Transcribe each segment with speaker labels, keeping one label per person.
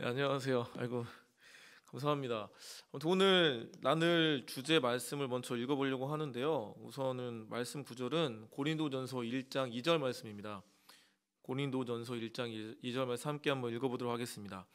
Speaker 1: 네, 안녕하세요. 아이고 감사합니다. 오늘 나눌 주제 말씀을 먼저 읽어보려고 하는데요. 우선은 말씀 구절은 고린도전서 1장 2절 말씀입니다. 고린도전서 1장 2절 말씀 함께 한번 읽어보도록 하겠습니다.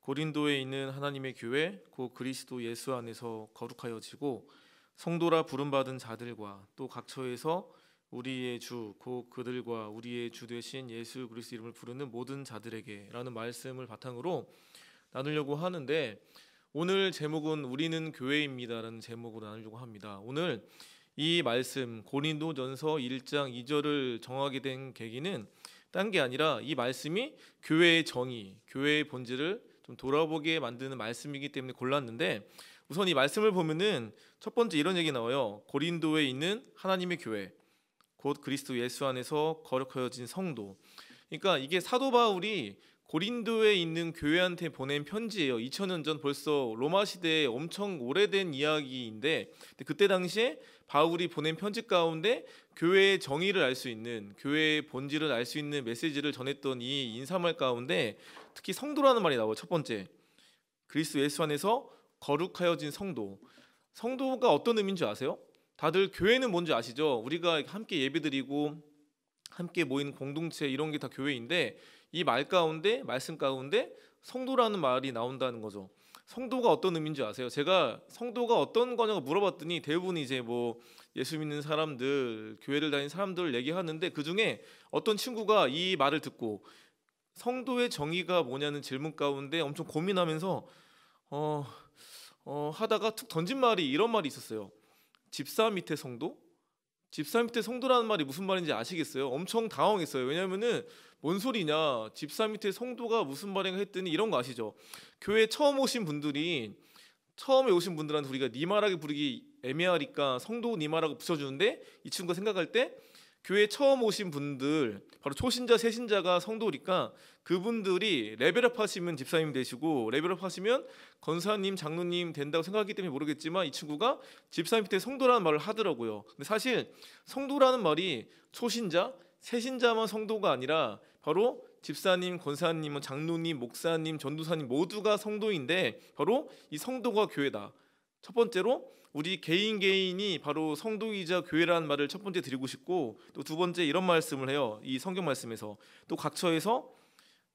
Speaker 1: 고린도에 있는 하나님의 교회 곧 그 그리스도 예수 안에서 거룩하여지고 성도라 부름받은 자들과 또 각처에서 우리의 주, 곧 그들과 우리의 주 되신 예수 그리스도 이름을 부르는 모든 자들에게라는 말씀을 바탕으로 나누려고 하는데 오늘 제목은 우리는 교회입니다라는 제목으로 나누려고 합니다. 오늘 이 말씀 고린도전서 1장 2절을 정하게 된 계기는 딴 게 아니라 이 말씀이 교회의 정의, 교회의 본질을 좀 돌아보게 만드는 말씀이기 때문에 골랐는데 우선 이 말씀을 보면은 첫 번째 이런 얘기 나와요. 고린도에 있는 하나님의 교회. 곧 그리스도 예수 안에서 거룩하여진 성도. 그러니까 이게 사도 바울이 고린도에 있는 교회한테 보낸 편지예요. 2000년 전 벌써 로마 시대에 엄청 오래된 이야기인데 그때 당시에 바울이 보낸 편지 가운데 교회의 정의를 알 수 있는 교회의 본질을 알 수 있는 메시지를 전했던 이 인사말 가운데 특히 성도라는 말이 나와요. 첫 번째. 그리스도 예수 안에서 거룩하여진 성도. 성도가 어떤 의미인 줄 아세요? 다들 교회는 뭔지 아시죠? 우리가 함께 예배드리고 함께 모인 공동체 이런 게 다 교회인데 이 말 가운데 말씀 가운데 성도라는 말이 나온다는 거죠. 성도가 어떤 의미인지 아세요? 제가 성도가 어떤 거냐고 물어봤더니 대부분 이제 뭐 예수 믿는 사람들, 교회를 다니는 사람들 얘기하는데 그 중에 어떤 친구가 이 말을 듣고 성도의 정의가 뭐냐는 질문 가운데 엄청 고민하면서 어, 어 하다가 툭 던진 말이 이런 말이 있었어요. 집사 밑에 성도? 집사 밑에 성도라는 말이 무슨 말인지 아시겠어요? 엄청 당황했어요. 왜냐면은 뭔 소리냐? 집사 밑에 성도가 무슨 말인가 했더니 이런 거 아시죠? 교회 처음 오신 분들이 처음에 오신 분들한테 우리가 니마라고 부르기 애매하니까 성도 니마라고 붙여주는데 이 친구가 생각할 때 교회 처음 오신 분들 바로 초신자 새신자가 성도니까 그분들이 레벨업 하시면 집사님 되시고 레벨업 하시면 권사님 장로님 된다고 생각하기 때문에 모르겠지만 이 친구가 집사님 밑에 성도라는 말을 하더라고요 근데 사실 성도라는 말이 초신자 새신자만 성도가 아니라 바로 집사님, 권사님, 장로님, 목사님, 전도사님 모두가 성도인데 바로 이 성도가 교회다. 첫 번째로 우리 개인 개인이 바로 성도이자 교회라는 말을 첫 번째 드리고 싶고 또 두 번째 이런 말씀을 해요. 이 성경 말씀에서 또 각처에서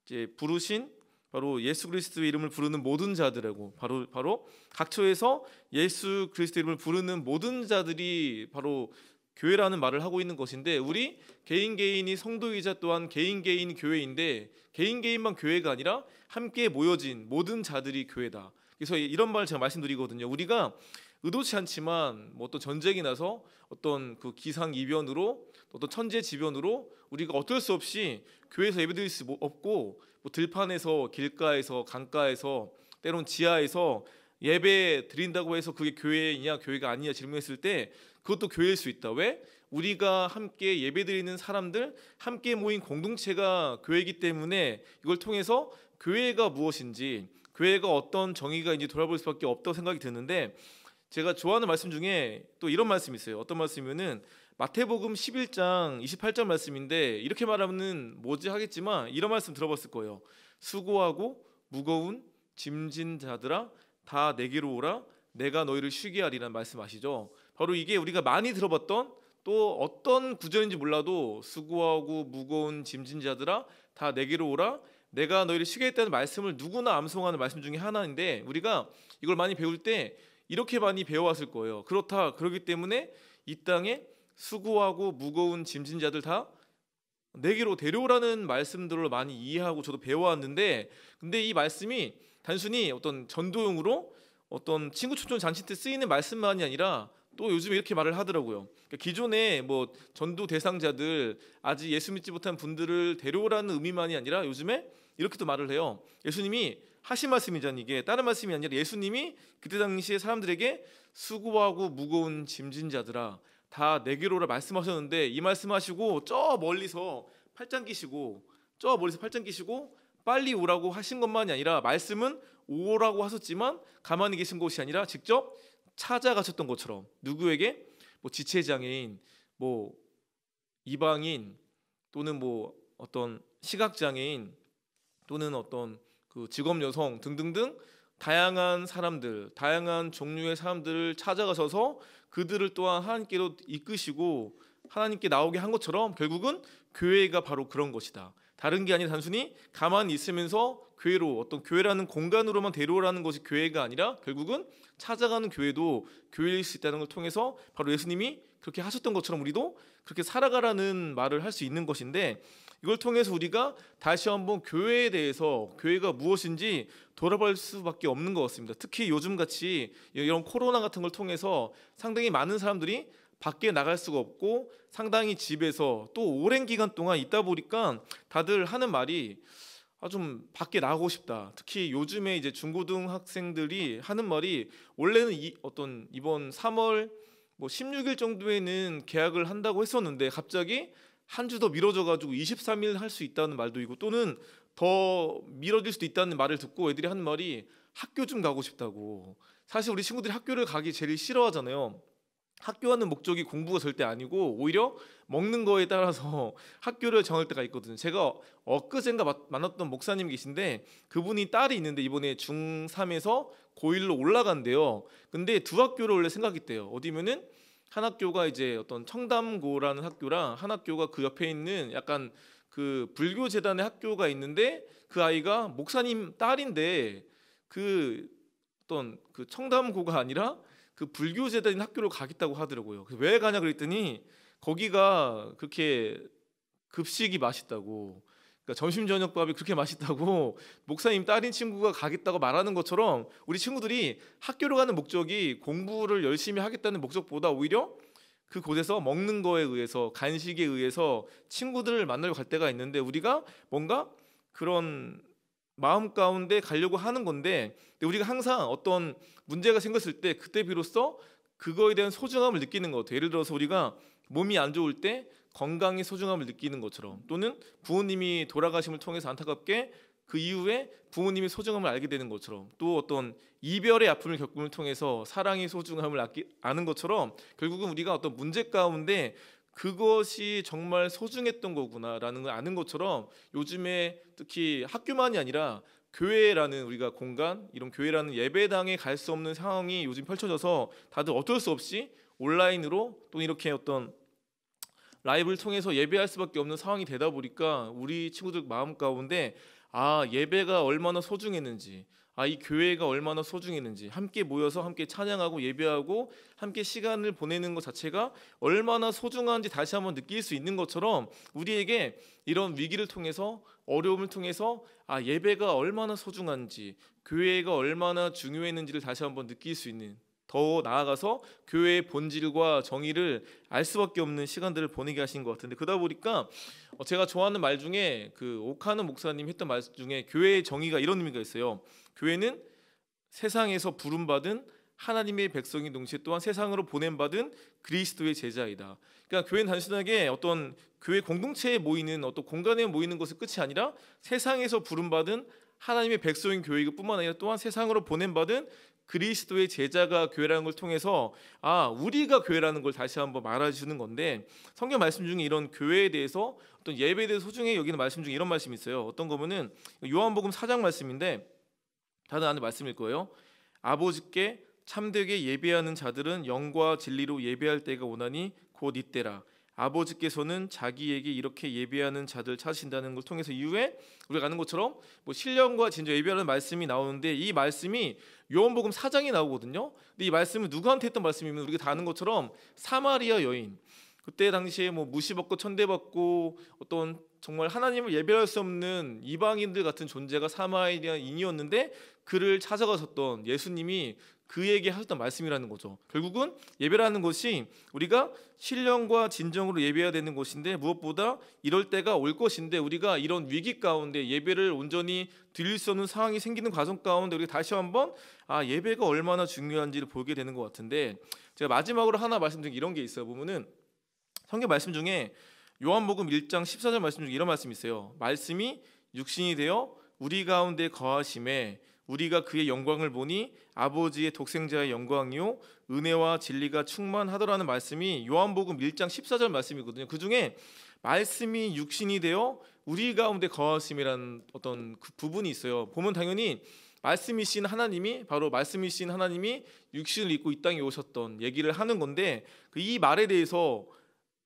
Speaker 1: 이제 부르신 바로 예수 그리스도의 이름을 부르는 모든 자들하고 바로 바로 각처에서 예수 그리스도의 이름을 부르는 모든 자들이 바로 교회라는 말을 하고 있는 것인데 우리 개인 개인이 성도이자 또한 개인 개인 교회인데 개인 개인만 교회가 아니라 함께 모여진 모든 자들이 교회다. 그래서 이런 말을 제가 말씀드리거든요. 우리가 의도치 않지만 뭐 어떤 전쟁이 나서 어떤 그 기상 이변으로 어떤 천재 지변으로 우리가 어쩔 수 없이 교회에서 예배드릴 수 뭐 없고 뭐 들판에서 길가에서 강가에서 때론 지하에서 예배 드린다고 해서 그게 교회이냐 교회가 아니냐 질문했을 때 그것도 교회일 수 있다. 왜? 우리가 함께 예배 드리는 사람들 함께 모인 공동체가 교회이기 때문에 이걸 통해서 교회가 무엇인지 교회가 어떤 정의가 이제 돌아볼 수밖에 없다고 생각이 드는데 제가 좋아하는 말씀 중에 또 이런 말씀이 있어요. 어떤 말씀이면은 마태복음 11장 28절 말씀인데 이렇게 말하면은 뭐지 하겠지만 이런 말씀 들어봤을 거예요. 수고하고 무거운 짐진 자들아 다 내게로 오라 내가 너희를 쉬게 하리라는 말씀 아시죠? 바로 이게 우리가 많이 들어봤던 또 어떤 구절인지 몰라도 수고하고 무거운 짐진 자들아 다 내게로 오라 내가 너희를 쉬게 했다는 말씀을 누구나 암송하는 말씀 중에 하나인데 우리가 이걸 많이 배울 때 이렇게 많이 배워왔을 거예요. 그렇다 그러기 때문에 이 땅에 수고하고 무거운 짐진 자들 다 내게로 데려오라는 말씀들을 많이 이해하고 저도 배워왔는데 근데 이 말씀이 단순히 어떤 전도용으로 어떤 친구 초청 잔치 때 쓰이는 말씀만이 아니라 또 요즘 이렇게 말을 하더라고요. 그러니까 기존에 뭐 전도 대상자들 아직 예수 믿지 못한 분들을 데려오라는 의미만이 아니라 요즘에 이렇게도 말을 해요. 예수님이 하신 말씀이잖아요. 이게 다른 말씀이 아니라 예수님이 그때 당시에 사람들에게 수고하고 무거운 짐진 자들아 다 내게로라 말씀하셨는데 이 말씀하시고 저 멀리서 팔짱 끼시고 저 멀리서 팔짱 끼시고 빨리 오라고 하신 것만이 아니라 말씀은 오라고 하셨지만 가만히 계신 것이 아니라 직접 찾아가셨던 것처럼 누구에게 뭐 지체 장애인 뭐 이방인 또는 뭐 어떤 시각 장애인 또는 어떤 그 직업 여성 등등등 다양한 사람들, 다양한 종류의 사람들을 찾아가셔서 그들을 또한 하나님께로 이끄시고 하나님께 나오게 한 것처럼 결국은 교회가 바로 그런 것이다. 다른 게 아니라 단순히 가만히 있으면서 교회로 어떤 교회라는 공간으로만 데려오라는 것이 교회가 아니라 결국은 찾아가는 교회도 교회일 수 있다는 걸 통해서 바로 예수님이 그렇게 하셨던 것처럼 우리도 그렇게 살아가라는 말을 할 수 있는 것인데 이걸 통해서 우리가 다시 한번 교회에 대해서 교회가 무엇인지 돌아볼 수밖에 없는 것 같습니다. 특히 요즘 같이 이런 코로나 같은 걸 통해서 상당히 많은 사람들이 밖에 나갈 수가 없고 상당히 집에서 또 오랜 기간 동안 있다 보니까 다들 하는 말이 아, 좀 밖에 나가고 싶다. 특히 요즘에 이제 중고등 학생들이 하는 말이 원래는 이, 어떤 이번 3월 뭐 16일 정도에는 계약을 한다고 했었는데 갑자기 한주더 미뤄져 가지고 23일 할 수 있다는 말도 있고 또는 더 미뤄질 수도 있다는 말을 듣고 애들이 한 말이 학교 좀 가고 싶다고. 사실 우리 친구들이 학교를 가기 제일 싫어하잖아요. 학교하는 목적이 공부가 절대 아니고 오히려 먹는 거에 따라서 학교를 정할 때가 있거든요. 제가 엊그젠가 만났던 목사님 계신데 그분이 딸이 있는데 이번에 중3에서 고1로 올라간대요. 근데 두 학교를 원래 생각했대요. 어디면은 한 학교가 이제 어떤 청담고라는 학교랑 한 학교가 그 옆에 있는 약간 그 불교 재단의 학교가 있는데 그 아이가 목사님 딸인데 그 어떤 그 청담고가 아니라 그 불교 재단인 학교로 가겠다고 하더라고요. 왜 가냐 그랬더니 거기가 그렇게 급식이 맛있다고 그러니까 점심 저녁밥이 그렇게 맛있다고 목사님 딸인 친구가 가겠다고 말하는 것처럼 우리 친구들이 학교로 가는 목적이 공부를 열심히 하겠다는 목적보다 오히려 그 곳에서 먹는 거에 의해서 간식에 의해서 친구들을 만나러 갈 때가 있는데 우리가 뭔가 그런 마음 가운데 가려고 하는 건데 우리가 항상 어떤 문제가 생겼을 때 그때 비로소 그거에 대한 소중함을 느끼는 것 같아요. 예를 들어서 우리가 몸이 안 좋을 때 건강의 소중함을 느끼는 것처럼 또는 부모님이 돌아가심을 통해서 안타깝게 그 이후에 부모님의 소중함을 알게 되는 것처럼 또 어떤 이별의 아픔을 겪음을 통해서 사랑의 소중함을 아 아는 것처럼 결국은 우리가 어떤 문제 가운데 그것이 정말 소중했던 거구나라는 걸 아는 것처럼 요즘에 특히 학교만이 아니라 교회라는 우리가 공간 이런 교회라는 예배당에 갈 수 없는 상황이 요즘 펼쳐져서 다들 어쩔 수 없이 온라인으로 또 이렇게 어떤 라이브를 통해서 예배할 수밖에 없는 상황이 되다 보니까 우리 친구들 마음 가운데 아 예배가 얼마나 소중했는지 아 이 교회가 얼마나 소중했는지 함께 모여서 함께 찬양하고 예배하고 함께 시간을 보내는 것 자체가 얼마나 소중한지 다시 한번 느낄 수 있는 것처럼 우리에게 이런 위기를 통해서 어려움을 통해서 아 예배가 얼마나 소중한지 교회가 얼마나 중요했는지를 다시 한번 느낄 수 있는 더 나아가서 교회의 본질과 정의를 알 수밖에 없는 시간들을 보내게 하신 것 같은데 그러다 보니까 어, 제가 좋아하는 말 중에 그 오카는 목사님 했던 말 중에 교회의 정의가 이런 의미가 있어요. 교회는 세상에서 부름 받은 하나님의 백성이 동시에 또한 세상으로 보냄받은 그리스도의 제자이다. 그러니까 교회는 단순하게 어떤 교회 공동체에 모이는 어떤 공간에 모이는 것을 끝이 아니라 세상에서 부름받은 하나님의 백성인 교회이고 뿐만 아니라 또한 세상으로 보냄받은 그리스도의 제자가 교회라는 걸 통해서 아 우리가 교회라는 걸 다시 한번 말해주는 건데 성경 말씀 중에 이런 교회에 대해서 어떤 예배에 대해서 소중히 여기는 말씀 중에 이런 말씀이 있어요. 어떤 거 보면 요한복음 4장 말씀인데 다들 아는 말씀일 거예요. 아버지께 참되게 예배하는 자들은 영과 진리로 예배할 때가 오나니 곧 이때라. 아버지께서는 자기에게 이렇게 예배하는 자들 찾으신다는 걸 통해서 이후에 우리가 아는 것처럼 뭐 신령과 진정 예배하는 말씀이 나오는데 이 말씀이 요한복음 4장에 나오거든요. 근데 이 말씀은 누구한테 했던 말씀이면 우리가 다 아는 것처럼 사마리아 여인 그때 당시에 뭐 무시받고 천대받고 어떤 정말 하나님을 예배할 수 없는 이방인들 같은 존재가 사마리아인이었는데 그를 찾아가셨던 예수님이 그에게 하셨던 말씀이라는 거죠. 결국은 예배라는 것이 우리가 신령과 진정으로 예배해야 되는 것인데 무엇보다 이럴 때가 올 것인데 우리가 이런 위기 가운데 예배를 온전히 드릴 수 없는 상황이 생기는 과정 가운데 우리가 다시 한번 아 예배가 얼마나 중요한지를 보게 되는 것 같은데 제가 마지막으로 하나 말씀드린 이런 게 있어요. 보면은 성경 말씀 중에 요한복음 1장 14절 말씀 중에 이런 말씀이 있어요. 말씀이 육신이 되어 우리 가운데 거하심에 우리가 그의 영광을 보니 아버지의 독생자의 영광이요 은혜와 진리가 충만하더라는 말씀이 요한복음 1장 14절 말씀이거든요. 그 중에 말씀이 육신이 되어 우리 가운데 거하심이라는 어떤 그 부분이 있어요. 보면 당연히 말씀이신 하나님이 바로 말씀이신 하나님이 육신을 입고 이 땅에 오셨던 얘기를 하는 건데 그 이 말에 대해서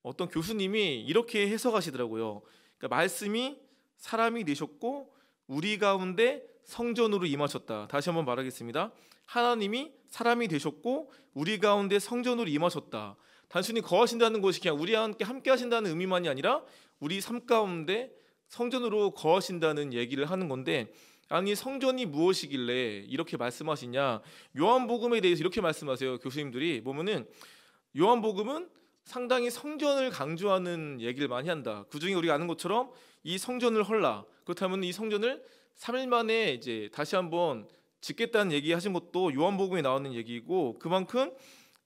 Speaker 1: 어떤 교수님이 이렇게 해석하시더라고요. 그러니까 말씀이 사람이 되셨고 우리 가운데 성전으로 임하셨다. 다시 한번 말하겠습니다. 하나님이 사람이 되셨고 우리 가운데 성전으로 임하셨다. 단순히 거하신다는 것이 그냥 우리와 함께 함께 하신다는 의미만이 아니라 우리 삶 가운데 성전으로 거하신다는 얘기를 하는 건데 아니 성전이 무엇이길래 이렇게 말씀하시냐? 요한복음에 대해서 이렇게 말씀하세요. 교수님들이 보면은 요한복음은 상당히 성전을 강조하는 얘기를 많이 한다. 그중에 우리가 아는 것처럼 이 성전을 헐라. 그렇다면 이 성전을 3일 만에 이제 다시 한번 짓겠다는 얘기 하신 것도 요한복음에 나오는 얘기고 그만큼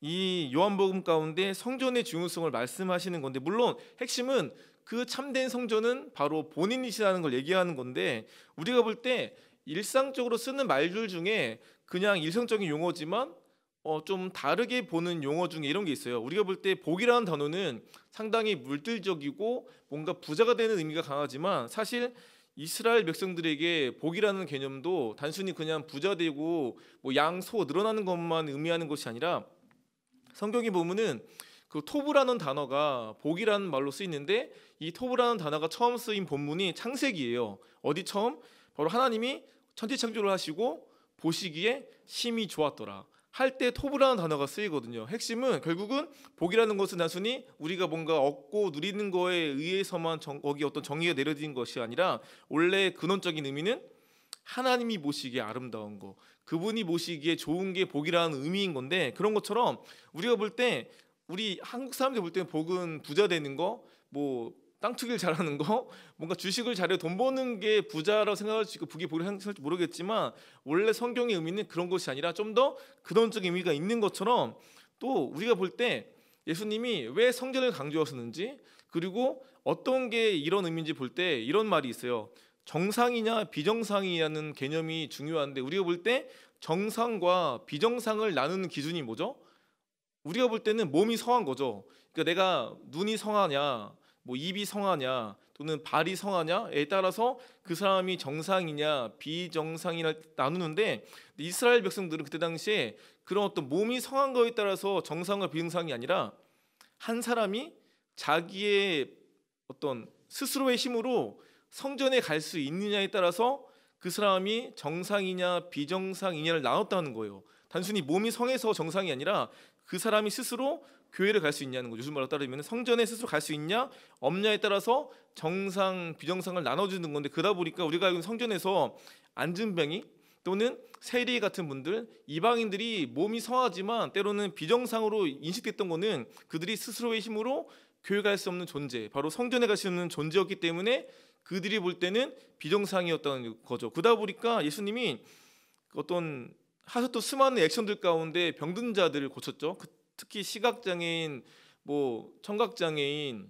Speaker 1: 이 요한복음 가운데 성전의 중요성을 말씀하시는 건데 물론 핵심은 그 참된 성전은 바로 본인이시라는 걸 얘기하는 건데 우리가 볼 때 일상적으로 쓰는 말들 중에 그냥 일상적인 용어지만 어, 좀 다르게 보는 용어 중에 이런 게 있어요. 우리가 볼 때 복이라는 단어는 상당히 물질적이고 뭔가 부자가 되는 의미가 강하지만 사실 이스라엘 백성들에게 복이라는 개념도 단순히 그냥 부자 되고 뭐 양소 늘어나는 것만 의미하는 것이 아니라 성경이 보면은 그 토브라는 단어가 복이라는 말로 쓰이는데 이 토브라는 단어가 처음 쓰인 본문이 창세기예요. 어디 처음? 바로 하나님이 천지 창조를 하시고 보시기에 심히 좋았더라. 할때 토브라는 단어가 쓰이거든요. 핵심은 결국은 복이라는 것은 단순히 우리가 뭔가 얻고 누리는 거에 의해서만 정, 거기 어떤 정의가 내려진 것이 아니라 원래 근원적인 의미는 하나님이 보시기에 아름다운 거, 그분이 보시기에 좋은 게 복이라는 의미인 건데 그런 것처럼 우리가 볼 때 우리 한국 사람들 볼 때는 복은 부자 되는 거, 뭐땅 투기를 잘하는 거, 뭔가 주식을 잘해 돈 버는 게 부자라고 생각할 수 있고 부귀 복을 할지 모르겠지만 원래 성경의 의미는 그런 것이 아니라 좀 더근원적 의미가 있는 것처럼 또 우리가 볼 때 예수님이 왜 성전을 강조하셨는지 그리고 어떤 게 이런 의미인지 볼 때 이런 말이 있어요. 정상이냐 비정상이냐는 개념이 중요한데 우리가 볼 때 정상과 비정상을 나누는 기준이 뭐죠? 우리가 볼 때는 몸이 성한 거죠. 그러니까 내가 눈이 성하냐 뭐 입이 성하냐 또는 발이 성하냐에 따라서 그 사람이 정상이냐 비정상이냐 나누는데 이스라엘 백성들은 그때 당시에 그런 어떤 몸이 성한 거에 따라서 정상과 비정상이 아니라 한 사람이 자기의 어떤 스스로의 힘으로 성전에 갈 수 있느냐에 따라서 그 사람이 정상이냐 비정상이냐를 나눴다는 거예요. 단순히 몸이 성해서 정상이 아니라 그 사람이 스스로 교회를 갈 수 있냐는 거죠. 요즘 말로 따르면 성전에 스스로 갈 수 있냐 없냐에 따라서 정상 비정상을 나눠주는 건데 그러다 보니까 우리가 알고 성전에서 안진병이 또는 세리 같은 분들 이방인들이 몸이 성하지만 때로는 비정상으로 인식됐던 거는 그들이 스스로의 힘으로 교회 갈 수 없는 존재 바로 성전에 갈 수 없는 존재였기 때문에 그들이 볼 때는 비정상이었다는 거죠. 그러다 보니까 예수님이 어떤 하소또 수많은 액션들 가운데 병든 자들을 고쳤죠. 그 특히 시각 장애인, 뭐 청각 장애인,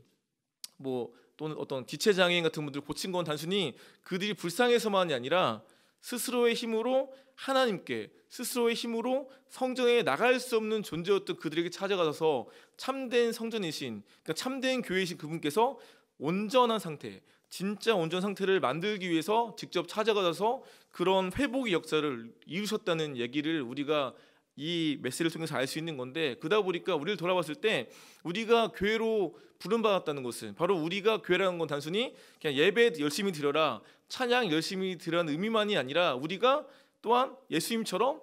Speaker 1: 뭐 또는 어떤 기체 장애인 같은 분들 고친 건 단순히 그들이 불쌍해서만이 아니라 스스로의 힘으로 하나님께 스스로의 힘으로 성전에 나갈 수 없는 존재였던 그들에게 찾아가셔서 참된 성전이신 그러니까 참된 교회이신 그분께서 온전한 상태 진짜 온전 상태를 만들기 위해서 직접 찾아가셔서 그런 회복의 역사를 이루셨다는 얘기를 우리가 이 메시를 지 통해서 알 수 있는 건데 그다 보니까 우리를 돌아봤을 때 우리가 교회로 부름받았다는 것은 바로 우리가 교회라는 건 단순히 그냥 예배 열심히 드려라 찬양 열심히 드라는 의미만이 아니라 우리가 또한 예수님처럼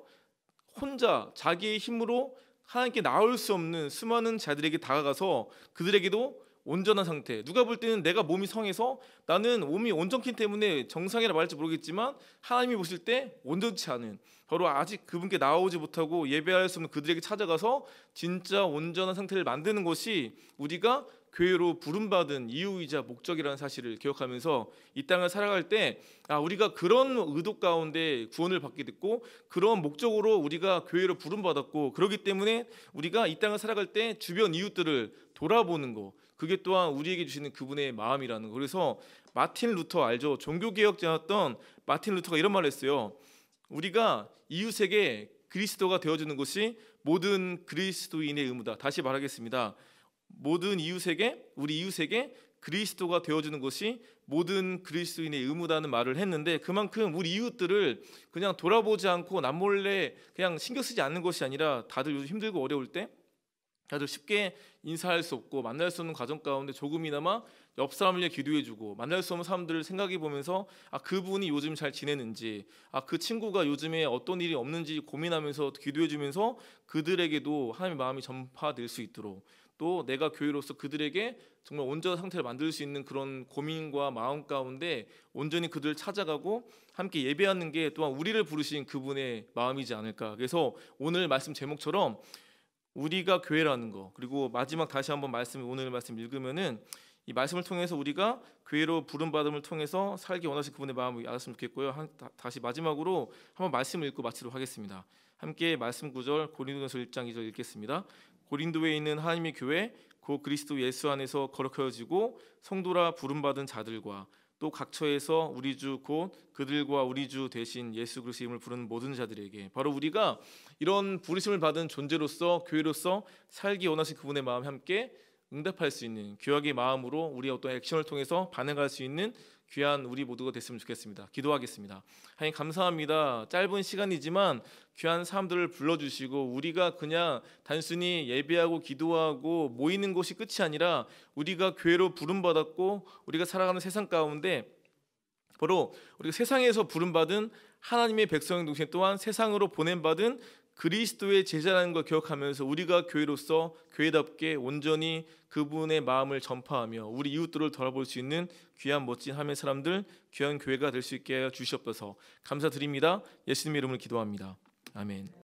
Speaker 1: 혼자 자기의 힘으로 하나님께 나올 수 없는 수많은 자들에게 다가가서 그들에게도 온전한 상태. 누가 볼 때는 내가 몸이 성해서 나는 몸이 온전기 때문에 정상이라 말할지 모르겠지만 하나님이 보실 때 온전치 않은 바로 아직 그분께 나오지 못하고 예배할 수 없는 그들에게 찾아가서 진짜 온전한 상태를 만드는 것이 우리가 교회로 부름받은 이유이자 목적이라는 사실을 기억하면서 이 땅을 살아갈 때 아, 우리가 그런 의도 가운데 구원을 받게 됐고 그런 목적으로 우리가 교회로 부름받았고 그러기 때문에 우리가 이 땅을 살아갈 때 주변 이웃들을 돌아보는 거 그게 또한 우리에게 주시는 그분의 마음이라는 거. 그래서 마틴 루터 알죠? 종교 개혁자였던 마틴 루터가 이런 말을 했어요. 우리가 이웃에게 그리스도가 되어 주는 것이 모든 그리스도인의 의무다. 다시 말하겠습니다. 모든 이웃에게 우리 이웃에게 그리스도가 되어주는 것이 모든 그리스도인의 의무다는 말을 했는데 그만큼 우리 이웃들을 그냥 돌아보지 않고 남몰래 그냥 신경 쓰지 않는 것이 아니라 다들 요즘 힘들고 어려울 때 다들 쉽게 인사할 수 없고 만날 수 없는 과정 가운데 조금이나마 옆 사람을 위해 기도해주고 만날 수 없는 사람들을 생각해 보면서 아 그분이 요즘 잘 지내는지 아 그 친구가 요즘에 어떤 일이 없는지 고민하면서 기도해주면서 그들에게도 하나님의 마음이 전파될 수 있도록 또 내가 교회로서 그들에게 정말 온전한 상태를 만들 수 있는 그런 고민과 마음 가운데 온전히 그들을 찾아가고 함께 예배하는 게 또한 우리를 부르신 그분의 마음이지 않을까. 그래서 오늘 말씀 제목처럼 우리가 교회라는 거 그리고 마지막 다시 한번 말씀 오늘 말씀 읽으면은 이 말씀을 통해서 우리가 교회로 부름받음을 통해서 살기 원하신 그분의 마음을 알았으면 좋겠고요. 한, 다, 시 마지막으로 한번 말씀을 읽고 마치도록 하겠습니다. 함께 말씀 구절 고린도전서 1장 2절 읽겠습니다. 고린도에 있는 하나님의 교회 곧 그리스도 예수 안에서 거룩해지고 성도라 부름받은 자들과 또 각처에서 우리 주 곧 그들과 우리 주 대신 예수 그리스도 이름을 부르는 모든 자들에게 바로 우리가 이런 부르심을 받은 존재로서 교회로서 살기 원하신 그분의 마음 함께 응답할 수 있는 교약의 마음으로 우리의 어떤 액션을 통해서 반응할 수 있는 귀한 우리 모두가 됐으면 좋겠습니다. 기도하겠습니다. 하나님 감사합니다. 짧은 시간이지만 귀한 사람들을 불러주시고 우리가 그냥 단순히 예배하고 기도하고 모이는 곳이 끝이 아니라 우리가 교회로 부름받았고 우리가 살아가는 세상 가운데 바로 우리가 세상에서 부름받은 하나님의 백성 동생 또한 세상으로 보냄받은 그리스도의 제자라는 걸 기억하면서 우리가 교회로서 교회답게 온전히 그분의 마음을 전파하며 우리 이웃들을 돌아볼 수 있는 귀한 멋진 하의 사람들 귀한 교회가 될 수 있게 해 주시옵소서 감사드립니다 예수님의 이름을 기도합니다 아멘.